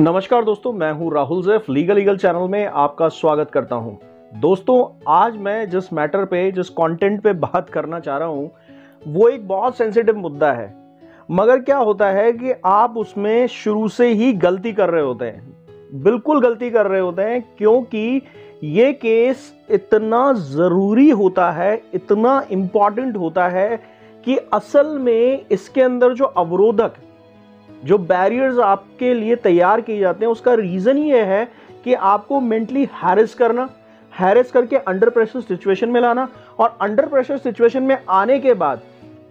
नमस्कार दोस्तों मैं हूं राहुल जैफ लीगल ईगल चैनल में आपका स्वागत करता हूं दोस्तों आज मैं जिस मैटर पे जिस कंटेंट पे बात करना चाह रहा हूं वो एक बहुत सेंसिटिव मुद्दा है मगर क्या होता है कि आप उसमें शुरू से ही गलती कर रहे होते हैं बिल्कुल गलती कर रहे होते हैं क्योंकि ये केस इतना ज़रूरी होता है इतना इम्पॉर्टेंट होता है कि असल में इसके अंदर जो अवरोधक जो बैरियर्स आपके लिए तैयार किए जाते हैं उसका रीज़न ये है कि आपको मेंटली हैरस करना हैरस करके अंडर प्रेशर सिचुएशन में लाना और अंडर प्रेशर सिचुएशन में आने के बाद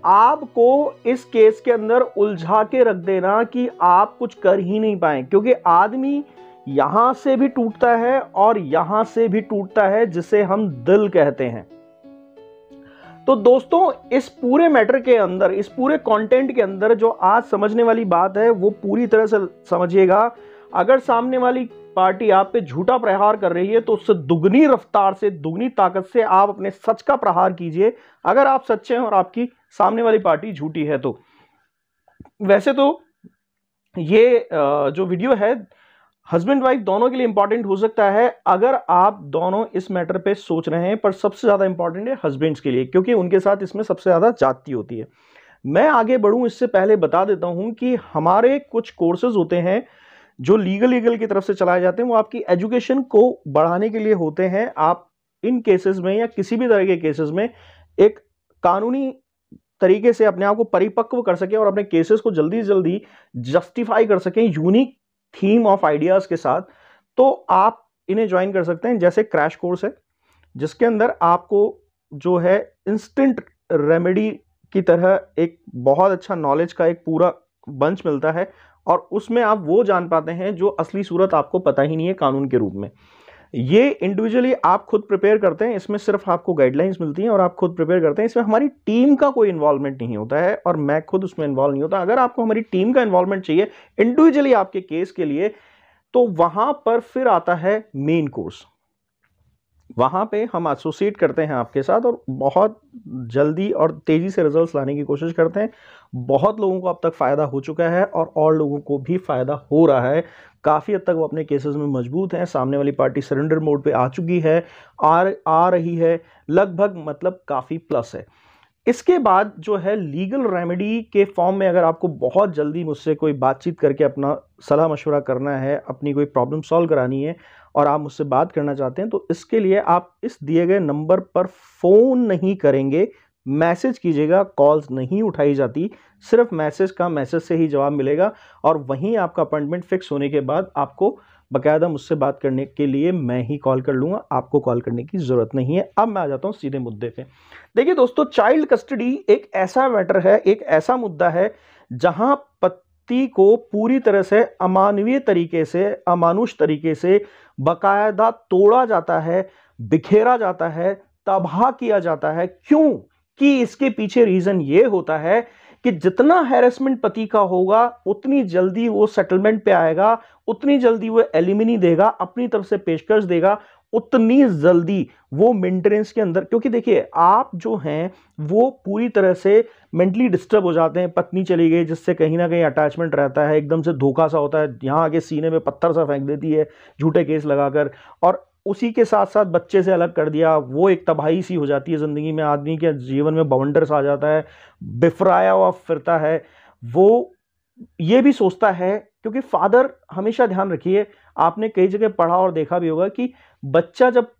आपको इस केस के अंदर उलझा के रख देना कि आप कुछ कर ही नहीं पाए क्योंकि आदमी यहाँ से भी टूटता है और यहाँ से भी टूटता है जिसे हम दिल कहते हैं तो दोस्तों इस पूरे मैटर के अंदर इस पूरे कंटेंट के अंदर जो आज समझने वाली बात है वो पूरी तरह से समझिएगा अगर सामने वाली पार्टी आप पे झूठा प्रहार कर रही है तो उससे दुगनी रफ्तार से दुगनी ताकत से आप अपने सच का प्रहार कीजिए अगर आप सच्चे हैं और आपकी सामने वाली पार्टी झूठी है तो वैसे तो ये जो वीडियो है हस्बैंड वाइफ दोनों के लिए इंपॉर्टेंट हो सकता है अगर आप दोनों इस मैटर पे सोच रहे हैं पर सबसे ज़्यादा इंपॉर्टेंट है हस्बैंड्स के लिए क्योंकि उनके साथ इसमें सबसे ज़्यादा जाति होती है मैं आगे बढ़ूँ इससे पहले बता देता हूँ कि हमारे कुछ कोर्सेज होते हैं जो लीगल लीगल की तरफ से चलाए जाते हैं वो आपकी एजुकेशन को बढ़ाने के लिए होते हैं आप इन केसेस में या किसी भी तरह के केसेस में एक कानूनी तरीके से अपने आप को परिपक्व कर सकें और अपने केसेस को जल्दी से जल्दी जस्टिफाई कर सकें यूनिक थीम ऑफ आइडियाज के साथ तो आप इन्हें ज्वाइन कर सकते हैं जैसे क्रैश कोर्स है जिसके अंदर आपको जो है इंस्टेंट रेमेडी की तरह एक बहुत अच्छा नॉलेज का एक पूरा बंच मिलता है और उसमें आप वो जान पाते हैं जो असली सूरत आपको पता ही नहीं है कानून के रूप में ये इंडिविजुअली आप खुद प्रिपेयर करते हैं इसमें सिर्फ आपको गाइडलाइंस मिलती हैं और आप खुद प्रिपेयर करते हैं इसमें हमारी टीम का कोई इन्वॉल्वमेंट नहीं होता है और मैं खुद उसमें इन्वॉल्व नहीं होता अगर आपको हमारी टीम का इन्वॉल्वमेंट चाहिए इंडिविजुअली आपके केस के लिए तो वहां पर फिर आता है मेन कोर्स वहां पे हम एसोसिएट करते हैं आपके साथ और बहुत जल्दी और तेज़ी से रिजल्ट्स लाने की कोशिश करते हैं बहुत लोगों को अब तक फ़ायदा हो चुका है और और लोगों को भी फ़ायदा हो रहा है काफ़ी हद तक वो अपने केसेस में मजबूत हैं सामने वाली पार्टी सरेंडर मोड पे आ चुकी है आ आ रही है लगभग मतलब काफ़ी प्लस है इसके बाद जो है लीगल रेमेडी के फॉर्म में अगर आपको बहुत जल्दी मुझसे कोई बातचीत करके अपना सलाह मशवरा करना है अपनी कोई प्रॉब्लम सॉल्व करानी है और आप मुझसे बात करना चाहते हैं तो इसके लिए आप इस दिए गए नंबर पर फ़ोन नहीं करेंगे मैसेज कीजिएगा कॉल्स नहीं उठाई जाती सिर्फ मैसेज का मैसेज से ही जवाब मिलेगा और वहीं आपका अपॉइंटमेंट फिक्स होने के बाद आपको बकायदा मुझसे बात करने के लिए मैं ही कॉल कर लूँगा आपको कॉल करने की ज़रूरत नहीं है अब मैं आ जाता हूँ सीधे मुद्दे पे देखिए दोस्तों चाइल्ड कस्टडी एक ऐसा मैटर है एक ऐसा मुद्दा है जहाँ पति को पूरी तरह से अमानवीय तरीके से अमानुष तरीके से बकायदा तोड़ा जाता है बिखेरा जाता है तबाह किया जाता है क्यों कि इसके पीछे रीजन ये होता है कि जितना हैरेसमेंट पति का होगा उतनी जल्दी वो सेटलमेंट पे आएगा उतनी जल्दी वो एलिमिनी देगा अपनी तरफ से पेशकश देगा उतनी जल्दी वो मेंटेनेंस के अंदर क्योंकि देखिए आप जो हैं वो पूरी तरह से मेंटली डिस्टर्ब हो जाते हैं पत्नी चली गई जिससे कहीं ना कहीं अटैचमेंट रहता है एकदम से धोखा सा होता है यहाँ आगे सीने में पत्थर सा फेंक देती है झूठे केस लगाकर और उसी के साथ साथ बच्चे से अलग कर दिया वो एक तबाही सी हो जाती है ज़िंदगी में आदमी के जीवन में बवंडर्स आ जाता है बिफराया हुआ फिरता है वो ये भी सोचता है क्योंकि फादर हमेशा ध्यान रखिए आपने कई जगह पढ़ा और देखा भी होगा कि बच्चा जब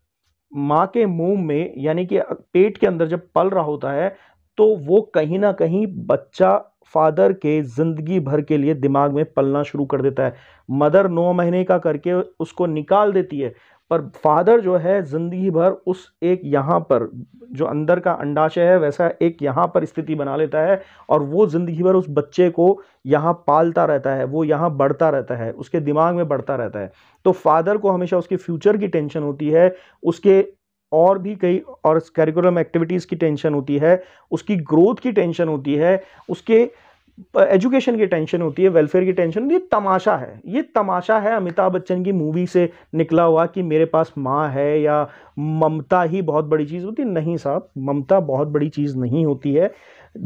माँ के मुंह में यानी कि पेट के अंदर जब पल रहा होता है तो वो कहीं ना कहीं बच्चा फादर के ज़िंदगी भर के लिए दिमाग में पलना शुरू कर देता है मदर नौ महीने का करके उसको निकाल देती है पर फादर जो है ज़िंदगी भर उस एक यहाँ पर जो अंदर का अंडाशय है वैसा एक यहाँ पर स्थिति बना लेता है और वो ज़िंदगी भर उस बच्चे को यहाँ पालता रहता है वो यहाँ बढ़ता रहता है उसके दिमाग में बढ़ता रहता है तो फादर को हमेशा उसके फ्यूचर की टेंशन होती है उसके और भी कई और करिकुलम एक्टिविटीज़ की टेंशन होती है उसकी ग्रोथ की टेंशन होती है उसके एजुकेशन की टेंशन होती है वेलफेयर की टेंशन होती है तमाशा है ये तमाशा है अमिताभ बच्चन की मूवी से निकला हुआ कि मेरे पास माँ है या ममता ही बहुत बड़ी चीज़ होती है नहीं साहब ममता बहुत बड़ी चीज़ नहीं होती है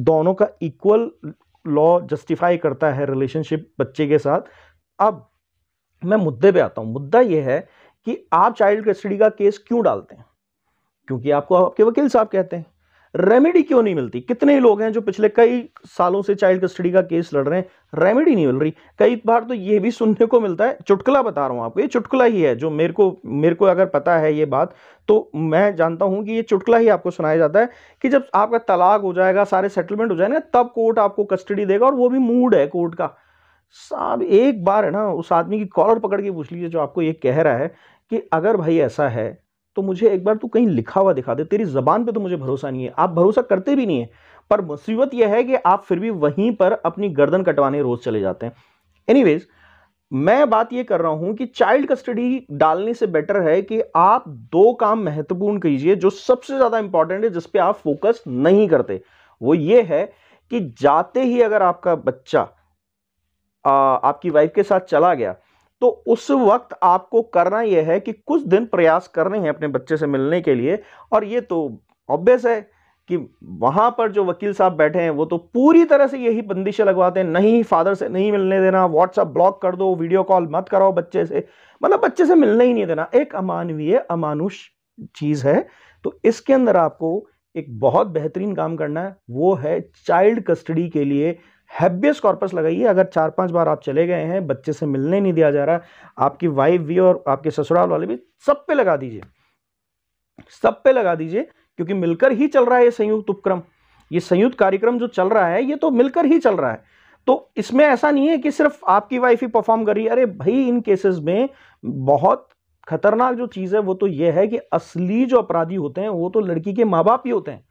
दोनों का इक्वल लॉ जस्टिफाई करता है रिलेशनशिप बच्चे के साथ अब मैं मुद्दे पे आता हूँ मुद्दा ये है कि आप चाइल्ड कस्टडी का केस क्यों डालते हैं क्योंकि आपको आपके वकील साहब कहते हैं रेमेडी क्यों नहीं मिलती कितने लोग हैं जो पिछले कई सालों से चाइल्ड कस्टडी का केस लड़ रहे हैं रेमेडी नहीं मिल रही कई बार तो ये भी सुनने को मिलता है चुटकुला बता रहा हूँ आपको ये चुटकुला ही है जो मेरे को मेरे को अगर पता है ये बात तो मैं जानता हूँ कि ये चुटकुला ही आपको सुनाया जाता है कि जब आपका तलाक हो जाएगा सारे सेटलमेंट हो जाएंगे तब कोर्ट आपको कस्टडी देगा और वो भी मूड है कोर्ट का साहब एक बार है ना उस आदमी की कॉलर पकड़ के पूछ लीजिए जो आपको ये कह रहा है कि अगर भाई ऐसा है तो मुझे एक बार तू कहीं लिखा हुआ दिखा दे तेरी जबान पे तो मुझे भरोसा नहीं है आप भरोसा करते भी नहीं है पर मुसीबत यह है कि आप फिर भी वहीं पर अपनी गर्दन कटवाने रोज चले जाते हैं एनीवेज मैं बात यह कर रहा हूं कि चाइल्ड कस्टडी डालने से बेटर है कि आप दो काम महत्वपूर्ण कीजिए जो सबसे ज्यादा इंपॉर्टेंट है जिस पे आप फोकस नहीं करते वो ये है कि जाते ही अगर आपका बच्चा आ, आपकी वाइफ के साथ चला गया तो उस वक्त आपको करना यह है कि कुछ दिन प्रयास करने हैं अपने बच्चे से मिलने के लिए और ये तो ऑब्वियस है कि वहाँ पर जो वकील साहब बैठे हैं वो तो पूरी तरह से यही बंदिशें लगवाते हैं नहीं फादर से नहीं मिलने देना व्हाट्सअप ब्लॉक कर दो वीडियो कॉल मत कराओ बच्चे से मतलब बच्चे से मिलने ही नहीं देना एक अमानवीय अमानुष चीज़ है तो इसके अंदर आपको एक बहुत बेहतरीन काम करना है वो है चाइल्ड कस्टडी के लिए हैबियस कॉर्पस लगाइए अगर चार पांच बार आप चले गए हैं बच्चे से मिलने नहीं दिया जा रहा आपकी वाइफ भी और आपके ससुराल वाले भी सब पे लगा दीजिए सब पे लगा दीजिए क्योंकि मिलकर ही चल रहा है ये संयुक्त उपक्रम ये संयुक्त कार्यक्रम जो चल रहा है ये तो मिलकर ही चल रहा है तो इसमें ऐसा नहीं है कि सिर्फ आपकी वाइफ ही परफॉर्म कर रही है अरे भाई इन केसेस में बहुत खतरनाक जो चीज़ है वो तो ये है कि असली जो अपराधी होते हैं वो तो लड़की के माँ बाप ही होते हैं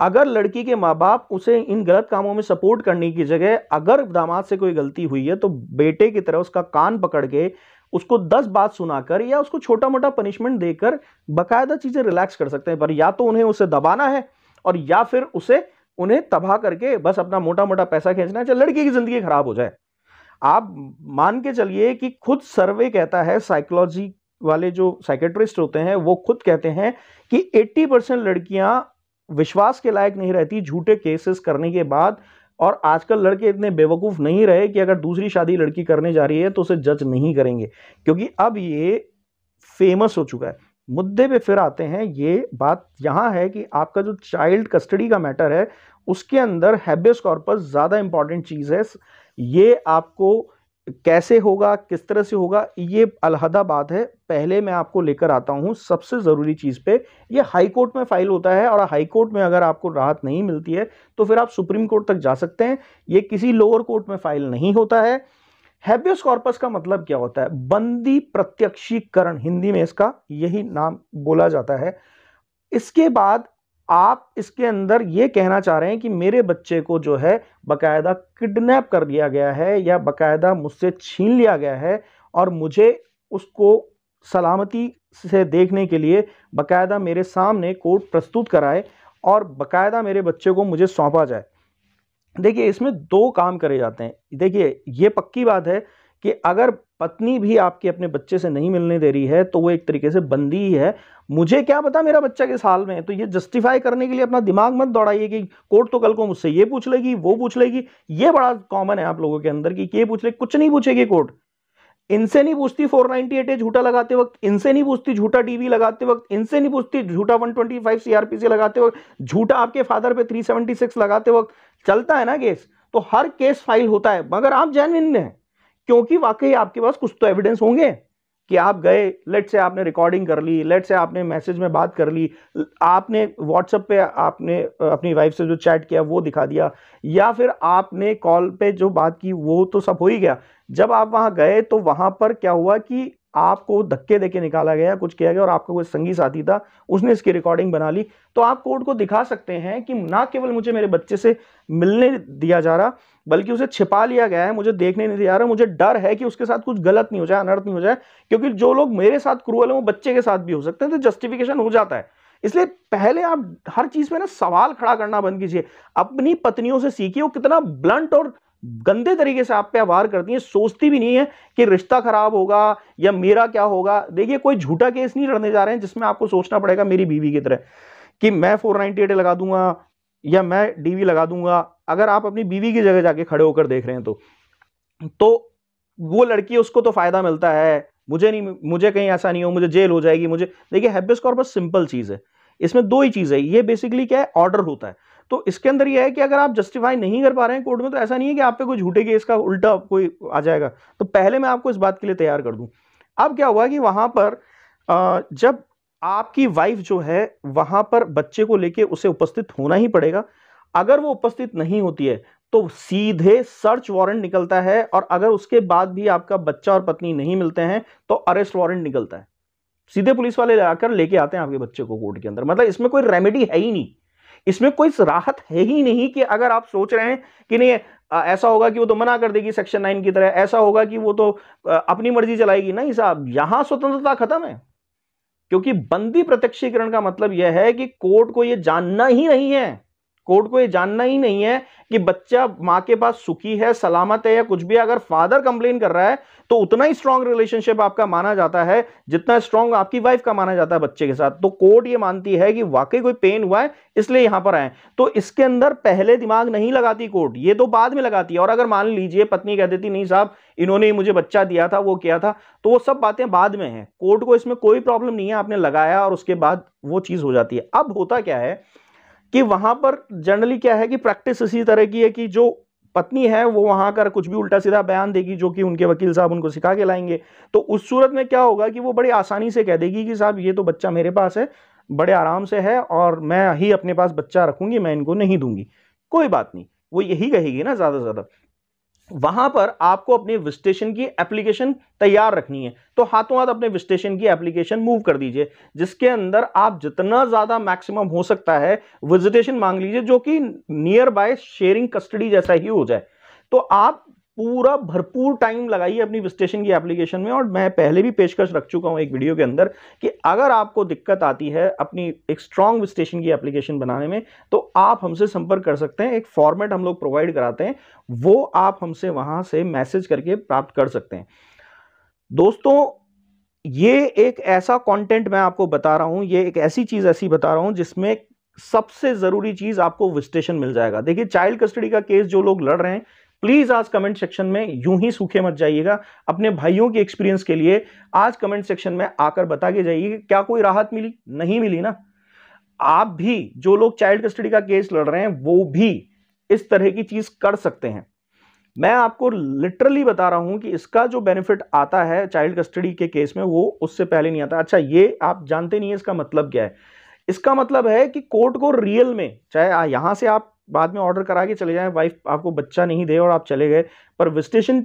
अगर लड़की के माँ बाप उसे इन गलत कामों में सपोर्ट करने की जगह अगर दामाद से कोई गलती हुई है तो बेटे की तरह उसका कान पकड़ के उसको दस बात सुनाकर या उसको छोटा मोटा पनिशमेंट देकर बाकायदा चीज़ें रिलैक्स कर सकते हैं पर या तो उन्हें उसे दबाना है और या फिर उसे उन्हें तबाह करके बस अपना मोटा मोटा पैसा खींचना है चाहे लड़की की ज़िंदगी ख़राब हो जाए आप मान के चलिए कि खुद सर्वे कहता है साइकोलॉजी वाले जो साइकेट्रिस्ट होते हैं वो खुद कहते हैं कि 80 परसेंट लड़कियां विश्वास के लायक नहीं रहती झूठे केसेस करने के बाद और आजकल लड़के इतने बेवकूफ़ नहीं रहे कि अगर दूसरी शादी लड़की करने जा रही है तो उसे जज नहीं करेंगे क्योंकि अब ये फेमस हो चुका है मुद्दे पे फिर आते हैं ये बात यहाँ है कि आपका जो चाइल्ड कस्टडी का मैटर है उसके अंदर हैबियस कॉर्पस ज़्यादा इंपॉर्टेंट चीज़ है ये आपको कैसे होगा किस तरह से होगा ये अलहदा बात है पहले मैं आपको लेकर आता हूँ सबसे ज़रूरी चीज़ पे ये हाई कोर्ट में फ़ाइल होता है और हाई कोर्ट में अगर आपको राहत नहीं मिलती है तो फिर आप सुप्रीम कोर्ट तक जा सकते हैं ये किसी लोअर कोर्ट में फ़ाइल नहीं होता है हैबियस कॉर्पस का मतलब क्या होता है बंदी प्रत्यक्षीकरण हिंदी में इसका यही नाम बोला जाता है इसके बाद आप इसके अंदर ये कहना चाह रहे हैं कि मेरे बच्चे को जो है बकायदा किडनैप कर लिया गया है या बकायदा मुझसे छीन लिया गया है और मुझे उसको सलामती से देखने के लिए बकायदा मेरे सामने कोर्ट प्रस्तुत कराए और बकायदा मेरे बच्चे को मुझे सौंपा जाए देखिए इसमें दो काम करे जाते हैं देखिए ये पक्की बात है कि अगर पत्नी भी आपके अपने बच्चे से नहीं मिलने दे रही है तो वो एक तरीके से बंदी ही है मुझे क्या पता मेरा बच्चा किस हाल में है तो ये जस्टिफाई करने के लिए अपना दिमाग मत दौड़ाइए कि कोर्ट तो कल को मुझसे ये पूछ लेगी वो पूछ लेगी ये बड़ा कॉमन है आप लोगों के अंदर कि ये पूछ ले कुछ नहीं पूछेगी कोर्ट इनसे नहीं पूछती फोर नाइनटी ए झूठा लगाते वक्त इनसे नहीं पूछती झूठा टीवी लगाते वक्त इनसे नहीं पूछती झूठा वन ट्वेंटी पी सीआरपीसी लगाते वक्त झूठा आपके फादर पे सिक्स लगाते वक्त चलता है ना केस तो हर केस फाइल होता है मगर आप जैन हैं क्योंकि वाकई आपके पास कुछ तो एविडेंस होंगे कि आप गए लेट से आपने रिकॉर्डिंग कर ली लेट से आपने मैसेज में बात कर ली आपने व्हाट्सएप पे आपने अपनी वाइफ से जो चैट किया वो दिखा दिया या फिर आपने कॉल पे जो बात की वो तो सब हो ही गया जब आप वहाँ गए तो वहाँ पर क्या हुआ कि आपको धक्के देके निकाला गया कुछ किया गया और आपका कोई संगी साथी था उसने इसकी रिकॉर्डिंग बना ली तो आप कोर्ट को दिखा सकते हैं कि ना केवल मुझे मेरे बच्चे से मिलने दिया जा रहा बल्कि उसे छिपा लिया गया है मुझे देखने नहीं दिया जा रहा मुझे डर है कि उसके साथ कुछ गलत नहीं हो जाए अनर्थ नहीं हो जाए क्योंकि जो लोग मेरे साथ क्रूअल हैं वो बच्चे के साथ भी हो सकते हैं तो जस्टिफिकेशन हो जाता है इसलिए पहले आप हर चीज़ में ना सवाल खड़ा करना बंद कीजिए अपनी पत्नियों से सीखिए वो कितना ब्लंट और गंदे तरीके से आप पे वार करती हैं सोचती भी नहीं है कि रिश्ता खराब होगा या मेरा क्या होगा देखिए कोई झूठा केस नहीं लड़ने जा रहे हैं जिसमें आपको सोचना पड़ेगा मेरी बीवी की तरह कि मैं फोर लगा दूंगा या मैं डीवी लगा दूंगा अगर आप अपनी बीवी की जगह जाके खड़े होकर देख रहे हैं तो तो वो लड़की उसको तो फ़ायदा मिलता है मुझे नहीं मुझे कहीं ऐसा नहीं हो मुझे जेल हो जाएगी मुझे देखिए हैबिस कॉर्पस सिंपल चीज़ है इसमें दो ही चीज़ है ये बेसिकली क्या है ऑर्डर होता है तो इसके अंदर यह है कि अगर आप जस्टिफाई नहीं कर पा रहे हैं कोर्ट में तो ऐसा नहीं है कि आप पे कोई झूठे केस का उल्टा कोई आ जाएगा तो पहले मैं आपको इस बात के लिए तैयार कर दूं अब क्या हुआ कि वहां पर जब आपकी वाइफ जो है वहां पर बच्चे को लेके उसे उपस्थित होना ही पड़ेगा अगर वो उपस्थित नहीं होती है तो सीधे सर्च वारंट निकलता है और अगर उसके बाद भी आपका बच्चा और पत्नी नहीं मिलते हैं तो अरेस्ट वारंट निकलता है सीधे पुलिस वाले आकर लेके आते हैं आपके बच्चे को कोर्ट के अंदर मतलब इसमें कोई रेमेडी है ही नहीं इसमें कोई राहत है ही नहीं कि अगर आप सोच रहे हैं कि नहीं ऐसा होगा कि वो तो मना कर देगी सेक्शन नाइन की तरह ऐसा होगा कि वो तो अपनी मर्जी चलाएगी नहीं साहब यहां स्वतंत्रता खत्म है क्योंकि बंदी प्रत्यक्षीकरण का मतलब यह है कि कोर्ट को यह जानना ही नहीं है कोर्ट को ये जानना ही नहीं है कि बच्चा माँ के पास सुखी है सलामत है या कुछ भी अगर फादर कंप्लेन कर रहा है तो उतना ही स्ट्रांग रिलेशनशिप आपका माना जाता है जितना स्ट्रांग आपकी वाइफ का माना जाता है बच्चे के साथ तो कोर्ट ये मानती है कि वाकई कोई पेन हुआ है इसलिए यहां पर आए तो इसके अंदर पहले दिमाग नहीं लगाती कोर्ट ये तो बाद में लगाती है और अगर मान लीजिए पत्नी कह देती नहीं साहब इन्होंने ही मुझे बच्चा दिया था वो किया था तो वो सब बातें बाद में है कोर्ट को इसमें कोई प्रॉब्लम नहीं है आपने लगाया और उसके बाद वो चीज हो जाती है अब होता क्या है कि वहां पर जनरली क्या है कि प्रैक्टिस इसी तरह की है कि जो पत्नी है वो वहां का कुछ भी उल्टा सीधा बयान देगी जो कि उनके वकील साहब उनको सिखा के लाएंगे तो उस सूरत में क्या होगा कि वो बड़ी आसानी से कह देगी कि साहब ये तो बच्चा मेरे पास है बड़े आराम से है और मैं ही अपने पास बच्चा रखूंगी मैं इनको नहीं दूंगी कोई बात नहीं वो यही कहेगी ना ज़्यादा से ज़्यादा वहां पर आपको अपने विस्टेशन की एप्लीकेशन तैयार रखनी है तो हाथों हाथ अपने विस्टेशन की एप्लीकेशन मूव कर दीजिए जिसके अंदर आप जितना ज़्यादा मैक्सिमम हो सकता है विजिटेशन मांग लीजिए जो कि नियर बाय शेयरिंग कस्टडी जैसा ही हो जाए तो आप पूरा भरपूर टाइम लगाइए अपनी विस्टेशन की एप्लीकेशन में और मैं पहले भी पेशकश रख चुका हूँ एक वीडियो के अंदर कि अगर आपको दिक्कत आती है अपनी एक स्ट्रॉन्ग विस्टेशन की एप्लीकेशन बनाने में तो आप हमसे संपर्क कर सकते हैं एक फॉर्मेट हम लोग प्रोवाइड कराते हैं वो आप हमसे वहाँ से मैसेज करके प्राप्त कर सकते हैं दोस्तों ये एक ऐसा कॉन्टेंट मैं आपको बता रहा हूँ ये एक ऐसी चीज़ ऐसी बता रहा हूँ जिसमें सबसे ज़रूरी चीज़ आपको विस्टेशन मिल जाएगा देखिए चाइल्ड कस्टडी का केस जो लोग लड़ रहे हैं प्लीज आज कमेंट सेक्शन में यूं ही सूखे मत जाइएगा अपने भाइयों के एक्सपीरियंस के लिए आज कमेंट सेक्शन में आकर बता के जाइए क्या कोई राहत मिली नहीं मिली ना आप भी जो लोग चाइल्ड कस्टडी का केस लड़ रहे हैं वो भी इस तरह की चीज कर सकते हैं मैं आपको लिटरली बता रहा हूं कि इसका जो बेनिफिट आता है चाइल्ड कस्टडी के केस में वो उससे पहले नहीं आता अच्छा ये आप जानते नहीं है इसका मतलब क्या है इसका मतलब है कि कोर्ट को रियल में चाहे यहाँ से आप बाद में ऑर्डर करा के चले जाएं वाइफ आपको बच्चा नहीं दे और आप चले गए पर विस्टेशन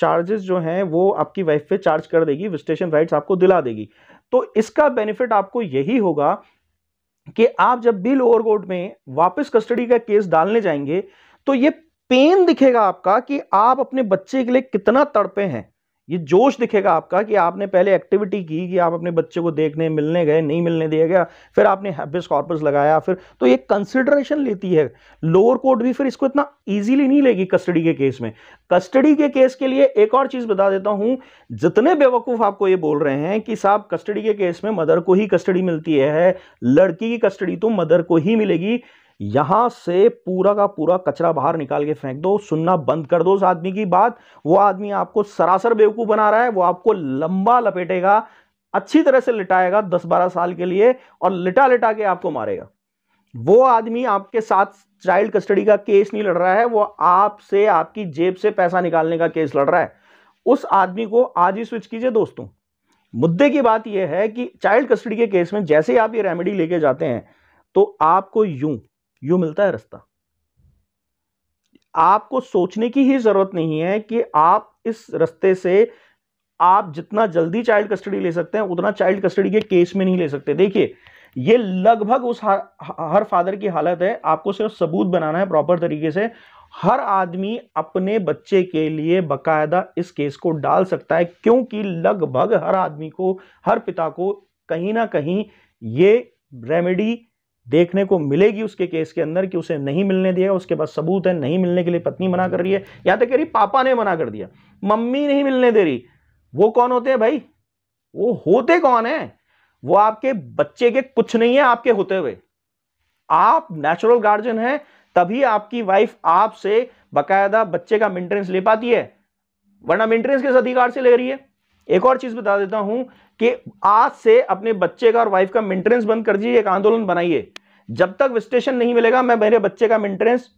चार्जेस जो हैं वो आपकी वाइफ पे चार्ज कर देगी विस्टेशन राइट्स आपको दिला देगी तो इसका बेनिफिट आपको यही होगा कि आप जब बिल ओवर कोर्ट में वापस कस्टडी का केस डालने जाएंगे तो ये पेन दिखेगा आपका कि आप अपने बच्चे के लिए कितना तड़पे हैं ये जोश दिखेगा आपका कि आपने पहले एक्टिविटी की कि आप अपने बच्चे को देखने मिलने गए नहीं मिलने दिया गया फिर आपने हैबिस कॉर्पस लगाया फिर तो ये कंसिडरेशन लेती है लोअर कोर्ट भी फिर इसको इतना इजीली नहीं लेगी कस्टडी के केस में कस्टडी के केस के लिए एक और चीज़ बता देता हूँ जितने बेवकूफ़ आपको ये बोल रहे हैं कि साहब कस्टडी के केस में मदर को ही कस्टडी मिलती है लड़की की कस्टडी तो मदर को ही मिलेगी यहां से पूरा का पूरा कचरा बाहर निकाल के फेंक दो सुनना बंद कर दो उस आदमी की बात वो आदमी आपको सरासर बेवकूफ़ बना रहा है वो आपको लंबा लपेटेगा अच्छी तरह से लिटाएगा दस बारह साल के लिए और लिटा लिटा के आपको मारेगा वो आदमी आपके साथ चाइल्ड कस्टडी का केस नहीं लड़ रहा है वो आपसे आपकी जेब से पैसा निकालने का केस लड़ रहा है उस आदमी को आज ही स्विच कीजिए दोस्तों मुद्दे की बात यह है कि चाइल्ड कस्टडी के केस में जैसे ही आप ये रेमेडी लेके जाते हैं तो आपको यूं यू मिलता है रास्ता आपको सोचने की ही जरूरत नहीं है कि आप इस रास्ते से आप जितना जल्दी चाइल्ड कस्टडी ले सकते हैं उतना चाइल्ड कस्टडी के केस में नहीं ले सकते देखिए ये लगभग उस हर, हर फादर की हालत है आपको सिर्फ सबूत बनाना है प्रॉपर तरीके से हर आदमी अपने बच्चे के लिए बकायदा इस केस को डाल सकता है क्योंकि लगभग हर आदमी को हर पिता को कहीं ना कहीं ये रेमेडी देखने को मिलेगी उसके केस के अंदर कि उसे नहीं मिलने दिया उसके पास सबूत है नहीं मिलने के लिए पत्नी मना कर रही है या तो कह रही पापा ने मना कर दिया मम्मी नहीं मिलने दे रही वो कौन होते हैं भाई वो होते कौन है वो आपके बच्चे के कुछ नहीं है आपके होते हुए आप नेचुरल गार्जियन है तभी आपकी वाइफ आपसे बकायदा बच्चे का मेंटेनेंस ले पाती है वरना मेंटेनेंस किस अधिकार से ले रही है एक और चीज बता देता हूं कि आज से अपने बच्चे का और वाइफ का मेंटेनेंस बंद कर दीजिए एक आंदोलन बनाइए जब तक विस्टेशन नहीं मिलेगा मैं मेरे बच्चे का मेंटेनेंस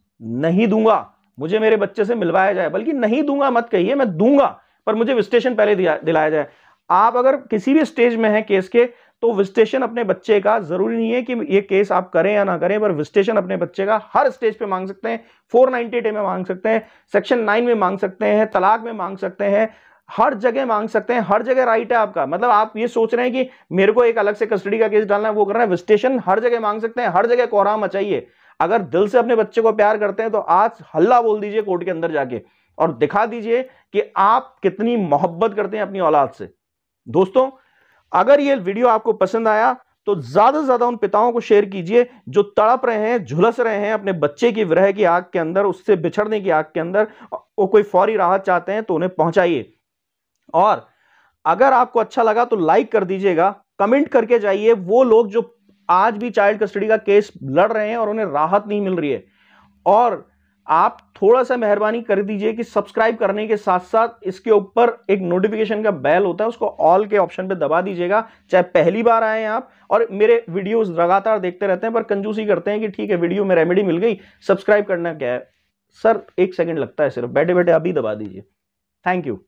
नहीं दूंगा मुझे मेरे बच्चे से मिलवाया जाए बल्कि नहीं दूंगा मत कहिए मैं दूंगा पर मुझे विस्टेशन पहले दिलाया जाए आप अगर किसी भी स्टेज में है केस के तो विस्टेशन अपने बच्चे का जरूरी नहीं है कि ये केस आप करें या ना करें पर विस्टेशन अपने बच्चे का हर स्टेज पे मांग सकते हैं फोर नाइनटी में मांग सकते हैं सेक्शन नाइन में मांग सकते हैं तलाक में मांग सकते हैं हर जगह मांग सकते हैं हर जगह राइट है आपका मतलब आप ये सोच रहे हैं कि मेरे को एक अलग से कस्टडी का केस डालना है वो करना है विस्टेशन हर जगह मांग सकते हैं हर जगह कोहरा मचाइए अगर दिल से अपने बच्चे को प्यार करते हैं तो आज हल्ला बोल दीजिए कोर्ट के अंदर जाके और दिखा दीजिए कि आप कितनी मोहब्बत करते हैं अपनी औलाद से दोस्तों अगर ये वीडियो आपको पसंद आया तो ज्यादा से ज्यादा उन पिताओं को शेयर कीजिए जो तड़प रहे हैं झुलस रहे हैं अपने बच्चे की विरह की आग के अंदर उससे बिछड़ने की आग के अंदर वो कोई फौरी राहत चाहते हैं तो उन्हें पहुंचाइए और अगर आपको अच्छा लगा तो लाइक कर दीजिएगा कमेंट करके जाइए वो लोग जो आज भी चाइल्ड कस्टडी का केस लड़ रहे हैं और उन्हें राहत नहीं मिल रही है और आप थोड़ा सा मेहरबानी कर दीजिए कि सब्सक्राइब करने के साथ साथ इसके ऊपर एक नोटिफिकेशन का बैल होता है उसको ऑल के ऑप्शन पे दबा दीजिएगा चाहे पहली बार आए हैं आप और मेरे वीडियोस लगातार देखते रहते हैं पर कंजूसी करते हैं कि ठीक है वीडियो में रेमेडी मिल गई सब्सक्राइब करना क्या है सर एक सेकेंड लगता है सिर्फ बैठे बैठे अभी दबा दीजिए थैंक यू